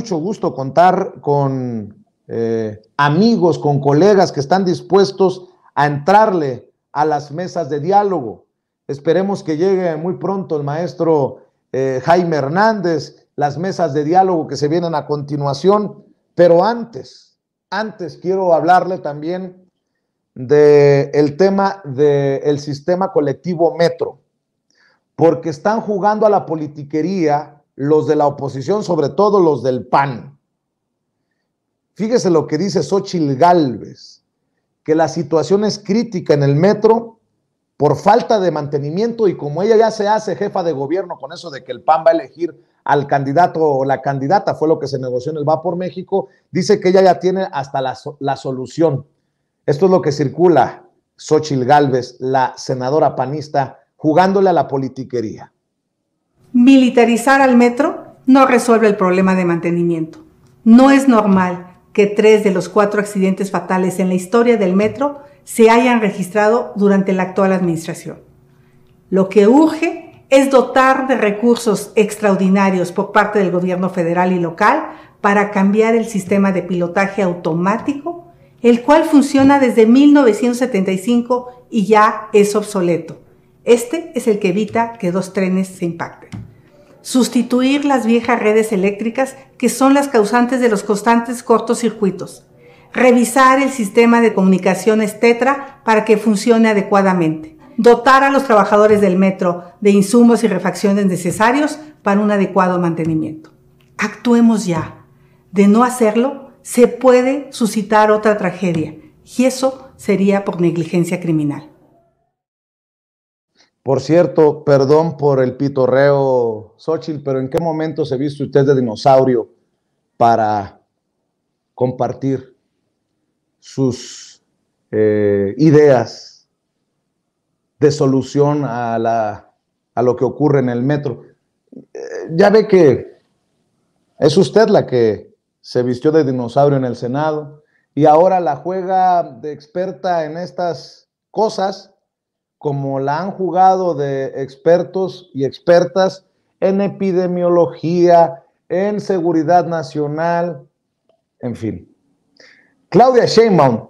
mucho gusto contar con eh, amigos, con colegas que están dispuestos a entrarle a las mesas de diálogo. Esperemos que llegue muy pronto el maestro eh, Jaime Hernández, las mesas de diálogo que se vienen a continuación. Pero antes, antes quiero hablarle también del tema del sistema colectivo Metro, porque están jugando a la politiquería los de la oposición, sobre todo los del PAN. Fíjese lo que dice Xochil Gálvez, que la situación es crítica en el metro por falta de mantenimiento y como ella ya se hace jefa de gobierno con eso de que el PAN va a elegir al candidato o la candidata, fue lo que se negoció en el Va por México, dice que ella ya tiene hasta la, la solución. Esto es lo que circula Xochil Gálvez, la senadora panista, jugándole a la politiquería. Militarizar al metro no resuelve el problema de mantenimiento. No es normal que tres de los cuatro accidentes fatales en la historia del metro se hayan registrado durante la actual administración. Lo que urge es dotar de recursos extraordinarios por parte del gobierno federal y local para cambiar el sistema de pilotaje automático, el cual funciona desde 1975 y ya es obsoleto. Este es el que evita que dos trenes se impacten sustituir las viejas redes eléctricas que son las causantes de los constantes cortocircuitos, revisar el sistema de comunicaciones Tetra para que funcione adecuadamente, dotar a los trabajadores del metro de insumos y refacciones necesarios para un adecuado mantenimiento. Actuemos ya. De no hacerlo, se puede suscitar otra tragedia y eso sería por negligencia criminal. Por cierto, perdón por el pitorreo, Xochitl, pero ¿en qué momento se viste usted de dinosaurio para compartir sus eh, ideas de solución a, a lo que ocurre en el metro? Eh, ya ve que es usted la que se vistió de dinosaurio en el Senado y ahora la juega de experta en estas cosas como la han jugado de expertos y expertas en epidemiología, en seguridad nacional, en fin. Claudia Sheinbaum